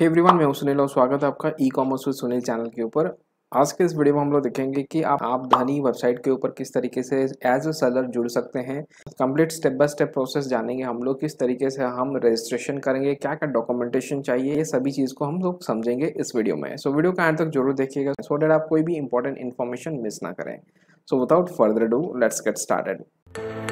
हे hey everyone मैं सुनील और स्वागत है आपका e commerce with Sunil channel के ऊपर आज के इस वीडियो में हम लोग देखेंगे कि आप आप धनी वेबसाइट के ऊपर किस तरीके से एज अ सेलर जुड़ सकते हैं complete step by step process जानेंगे हम लोग किस तरीके से हम रजिस्ट्रेशन करेंगे क्या क्या डॉक्यूमेंटेशन चाहिए ये सभी चीज़ को हम लोग समझेंगे इस वीडियो में सो so, वीडियो का एंड तक जरूर देखिएगा सो डेट आप कोई भी इंपॉर्टेंट इन्फॉर्मेशन मिस ना करें so without further do let's get started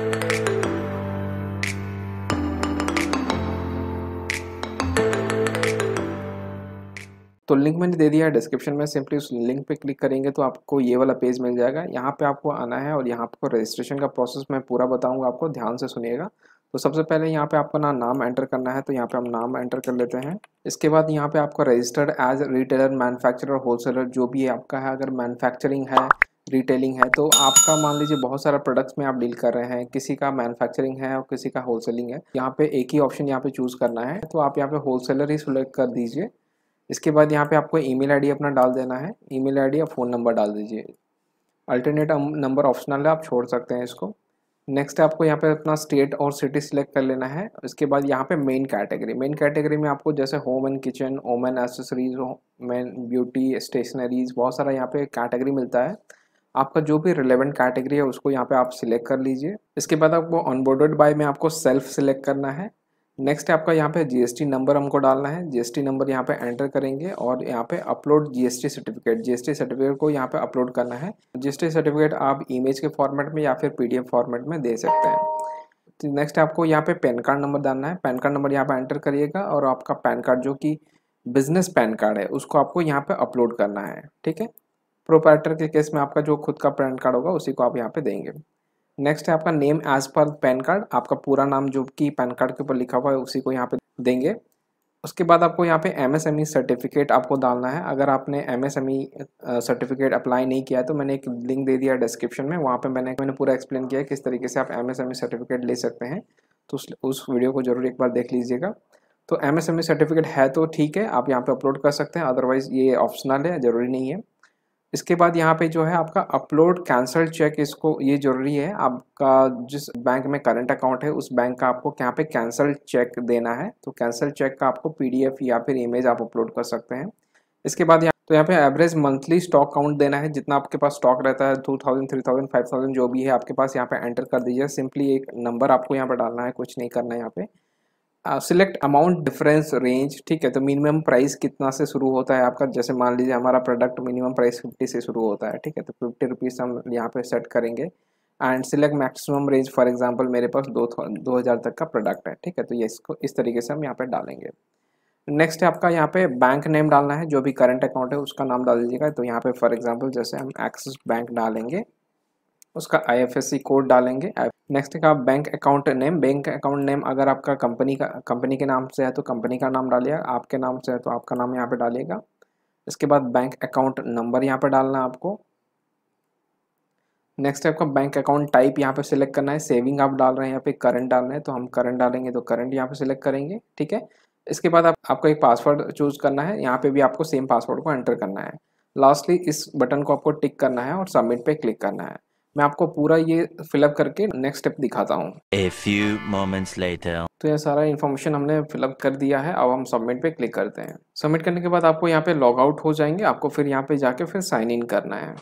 तो लिंक मैंने दे दिया है डिस्क्रिप्शन में सिंपली उस लिंक पे क्लिक करेंगे तो आपको ये वाला पेज मिल जाएगा यहाँ पे आपको आना है और यहाँ आपको रजिस्ट्रेशन का प्रोसेस मैं पूरा बताऊंगा आपको ध्यान से सुनिएगा तो सबसे पहले यहाँ पे आपको ना नाम एंटर करना है तो यहाँ पे हम नाम एंटर कर लेते हैं इसके बाद यहाँ पे आपका registered as retailer manufacturer wholesaler जो भी आपका है अगर मैनुफैक्चरिंग है रिटेलिंग है तो आपका मान लीजिए बहुत सारा प्रोडक्ट्स में आप डील कर रहे हैं किसी का मैन्युफैक्चरिंग है और किसी का होलसेलिंग है यहाँ पे एक ही ऑप्शन यहाँ पे चूज़ करना है तो आप यहाँ पे होलसेलर ही सिलेक्ट कर दीजिए इसके बाद यहाँ पे आपको ईमेल आईडी अपना डाल देना है ईमेल आईडी या फ़ोन नंबर डाल दीजिए अल्टरनेट नंबर ऑप्शनल है आप छोड़ सकते हैं इसको नेक्स्ट आपको यहाँ पे अपना स्टेट और सिटी सिलेक्ट कर लेना है इसके बाद यहाँ पे मेन कैटेगरी मेन कैटेगरी में आपको जैसे home and kitchen home and accessories men beauty stationeries बहुत सारा यहाँ पे कैटेगरी मिलता है आपका जो भी रिलेवेंट कैटेगरी है उसको यहाँ पे आप सिलेक्ट कर लीजिए इसके बाद आपको ऑनबोर्डेड बाय में आपको सेल्फ सिलेक्ट करना है नेक्स्ट है आपका यहाँ पे जीएसटी नंबर हमको डालना है जीएसटी नंबर यहाँ पे एंटर करेंगे और यहाँ पे upload GST certificate GST certificate को यहाँ पे अपलोड करना है जीएसटी सर्टिफिकेट आप इमेज के फॉर्मेट में या फिर पीडीएफ फॉर्मेट में दे सकते हैं नेक्स्ट तो आपको यहाँ पे पैन कार्ड नंबर डालना है पैन कार्ड नंबर यहाँ पर एंटर करिएगा और आपका पैन कार्ड जो कि बिजनेस पैन कार्ड है उसको आपको यहाँ पर अपलोड करना है ठीक है प्रोपराइटर के केस में आपका जो खुद का पैन कार्ड होगा उसी को आप यहाँ पे देंगे नेक्स्ट है आपका name as per PAN card आपका पूरा नाम जो कि पैन कार्ड के ऊपर लिखा हुआ है उसी को यहाँ पे देंगे उसके बाद आपको यहाँ पे एम सर्टिफिकेट e आपको डालना है अगर आपने एम सर्टिफिकेट अप्लाई नहीं किया है तो मैंने एक लिंक दे दिया डिस्क्रिप्शन में वहाँ पे मैंने मैंने पूरा एक्सप्लेन किया है किस तरीके से आप एम सर्टिफिकेट e ले सकते हैं तो उस, उस वीडियो को जरूर एक बार देख लीजिएगा तो एम सर्टिफिकेट e है तो ठीक है आप यहाँ पर अपलोड कर सकते हैं अदरवाइज़ ये ऑप्शनल है ज़रूरी नहीं है इसके बाद यहाँ पे जो है आपका अपलोड कैंसल चेक इसको ये जरूरी है आपका जिस बैंक में करंट अकाउंट है उस बैंक का आपको यहाँ पे कैंसल चेक देना है तो कैंसल चेक का आपको पीडीएफ या फिर इमेज आप अपलोड कर सकते हैं इसके बाद यहाँ तो यहाँ पे एवरेज मंथली स्टॉक काउंट देना है जितना आपके पास स्टॉक रहता है two thousand three thousand five thousand जो भी है आपके पास यहाँ पे एंटर कर दीजिए सिंपली एक नंबर आपको यहाँ पे डालना है कुछ नहीं करना है यहाँ पे सिलेक्ट अमाउंट डिफरेंस रेंज ठीक है तो मिनिमम प्राइस कितना से शुरू होता है आपका जैसे मान लीजिए हमारा प्रोडक्ट मिनिमम प्राइस फिफ्टी से शुरू होता है ठीक है तो फिफ्टी रुपीज़ हम यहाँ पे सेट करेंगे and select maximum range for example मेरे पास दो दो हज़ार तक का प्रोडक्ट है ठीक है तो ये इसको इस तरीके से हम यहाँ पर डालेंगे नेक्स्ट है आपका यहाँ पे बैंक नेम डालना है जो भी करंट अकाउंट है उसका नाम डाल दीजिएगा तो यहाँ पे फॉर एग्जांपल जैसे हम एक्सिस बैंक डालेंगे उसका आईएफएससी कोड डालेंगे नेक्स्ट का bank account name bank account name अगर आपका कंपनी का कंपनी के नाम से है तो कंपनी का नाम डालिएगा आपके नाम से है तो आपका नाम यहाँ पे डालिएगा इसके बाद बैंक अकाउंट नंबर यहाँ पे डालना है आपको नेक्स्ट है आपका बैंक अकाउंट टाइप यहाँ पे सिलेक्ट करना है सेविंग आप डाल रहे हैं यहाँ पे करंट डाल रहे हैं तो हम करंट डालेंगे तो करंट यहाँ पे सिलेक्ट करेंगे ठीक है इसके बाद आप, आपको एक पासवर्ड चूज करना है यहाँ पे भी आपको सेम पासवर्ड को एंटर करना है लास्टली इस बटन को आपको टिक करना है और सबमिट पे क्लिक करना है मैं आपको पूरा ये फिलअप करके नेक्स्ट स्टेप दिखाता हूँ तो ये सारा इन्फॉर्मेशन हमने फिलअप कर दिया है अब हम सबमिट पे क्लिक करते हैं सबमिट करने के बाद आपको यहाँ पे लॉग आउट हो जाएंगे आपको फिर यहाँ पे जाके फिर साइन इन करना है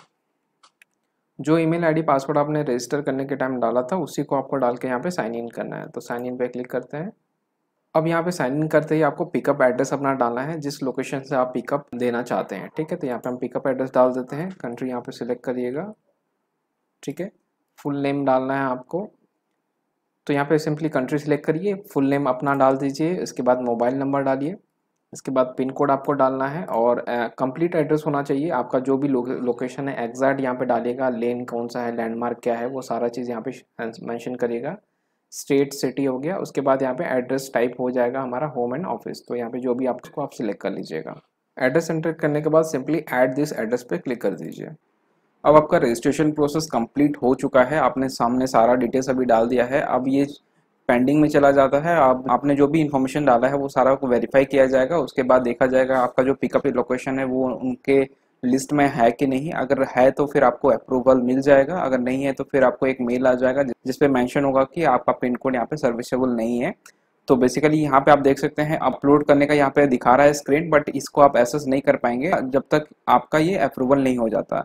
जो ईमेल आईडी पासवर्ड आपने रजिस्टर करने के टाइम डाला था उसी को आपको डाल के यहाँ पे साइन इन करना है तो साइन इन पे क्लिक करते हैं अब यहाँ पे साइन इन करते ही आपको पिकअप एड्रेस अपना डालना है जिस लोकेशन से आप पिकअप देना चाहते हैं ठीक है तो यहाँ पे हम पिकअप एड्रेस डाल देते हैं कंट्री यहाँ पे सिलेक्ट करिएगा ठीक है फुल नेम डालना है आपको तो यहाँ पे सिंपली कंट्री सिलेक्ट करिए फुल नेम अपना डाल दीजिए इसके बाद मोबाइल नंबर डालिए इसके बाद पिन कोड आपको डालना है और कंप्लीट एड्रेस होना चाहिए आपका जो भी लोकेशन है एग्जैक्ट यहाँ पे डालिएगा लेन कौन सा है लैंडमार्क क्या है वो सारा चीज़ यहाँ पे मेंशन करिएगा स्टेट सिटी हो गया उसके बाद यहाँ पे एड्रेस टाइप हो जाएगा हमारा होम एंड ऑफिस तो यहाँ पे जो भी आपको आप सिलेक्ट कर लीजिएगा एड्रेस एंटर करने के बाद सिंपली एड दिस एड्रेस पे क्लिक कर दीजिए अब आपका रजिस्ट्रेशन प्रोसेस कंप्लीट हो चुका है आपने सामने सारा डिटेल्स अभी डाल दिया है अब ये पेंडिंग में चला जाता है आप आपने जो भी इन्फॉर्मेशन डाला है वो सारा को वेरीफाई किया जाएगा उसके बाद देखा जाएगा आपका जो पिकअप लोकेशन है वो उनके लिस्ट में है कि नहीं अगर है तो फिर आपको अप्रूवल मिल जाएगा अगर नहीं है तो फिर आपको एक मेल आ जाएगा जिसपे मैंशन होगा कि आपका पिन कोड यहाँ पे सर्विसेबल नहीं है तो बेसिकली यहाँ पे आप देख सकते हैं अपलोड करने का यहाँ पे दिखा रहा है स्क्रीन बट इसको आप एसेस नहीं कर पाएंगे जब तक आपका ये अप्रूवल नहीं हो जाता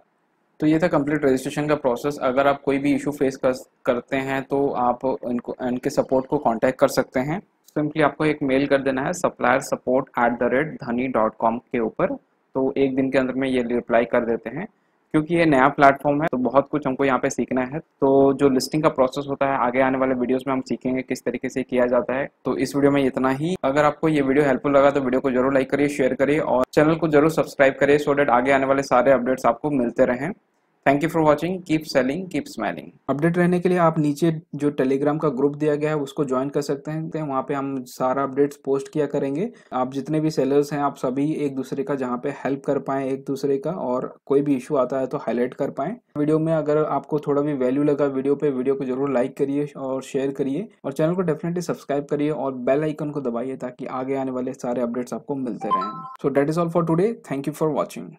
तो ये था कंप्लीट रजिस्ट्रेशन का प्रोसेस अगर आप कोई भी इशू फेस कर, करते हैं तो आप इनको इनके सपोर्ट को कांटेक्ट कर सकते हैं सिंपली आपको एक मेल कर देना है supplier support at the rate Dhani dot com के ऊपर तो एक दिन के अंदर में ये रिप्लाई कर देते हैं क्योंकि ये नया प्लेटफॉर्म है तो बहुत कुछ हमको यहाँ पे सीखना है तो जो लिस्टिंग का प्रोसेस होता है आगे आने वाले वीडियोस में हम सीखेंगे किस तरीके से किया जाता है तो इस वीडियो में इतना ही अगर आपको ये वीडियो हेल्पफुल लगा तो वीडियो को जरूर लाइक करिए शेयर करिए और चैनल को जरूर सब्सक्राइब करिए सो डेट आगे आने वाले सारे अपडेट्स आपको मिलते रहें thank you for watching keep selling keep smiling update रहने के लिए आप नीचे जो टेलीग्राम का ग्रुप दिया गया है उसको ज्वाइन कर सकते हैं तो वहाँ पे हम सारा अपडेट्स पोस्ट किया करेंगे आप जितने भी सेलर्स हैं आप सभी एक दूसरे का जहाँ पे हेल्प कर पाए एक दूसरे का और कोई भी इशू आता है तो हाईलाइट कर पाए वीडियो में अगर आपको थोड़ा भी वैल्यू लगा वीडियो पे वीडियो को जरूर लाइक करिए और शेयर करिए और चैनल को डेफिनेटली सब्सक्राइब करिए और बेल आइकन को दबाइए ताकि आगे आने वाले सारे अपडेट्स आपको मिलते रहें so that is all for today thank you for watching